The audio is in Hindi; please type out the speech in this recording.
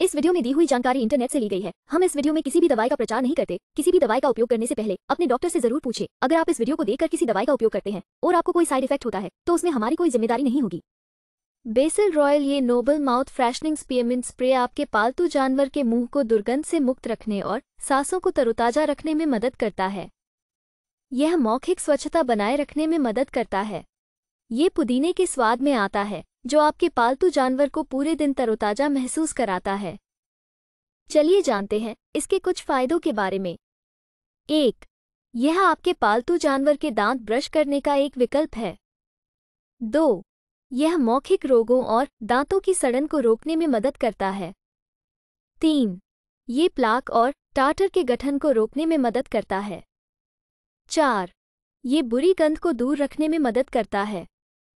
इस वीडियो में दी हुई जानकारी इंटरनेट से ली गई है हम इस वीडियो में किसी भी दवाई का प्रचार नहीं करते किसी भी दवाई का उपयोग करने से पहले अपने डॉक्टर से जरूर पूछे अगर आप इस वीडियो को देखकर किसी दवाई का उपयोग करते हैं और आपको कोई साइड इफेक्ट होता है तो उसमें हमारी कोई जिम्मेदारी नहीं होगी बेसल रॉयल ये noble mouth freshening spearmint spray आपके पालतू जानवर के मुंह को दुर्गंध से मुक्त रखने और सांसों को तरोताजा रखने में मदद करता है यह मौखिक स्वच्छता बनाए रखने में मदद करता है ये पुदीने के स्वाद में आता है जो आपके पालतू जानवर को पूरे दिन तरोताजा महसूस कराता है चलिए जानते हैं इसके कुछ फायदों के बारे में एक यह आपके पालतू जानवर के दांत ब्रश करने का एक विकल्प है दो यह मौखिक रोगों और दांतों की सड़न को रोकने में मदद करता है तीन ये प्लाक और टाटर के गठन को रोकने में मदद करता है चार ये बुरी गंध को दूर रखने में मदद करता है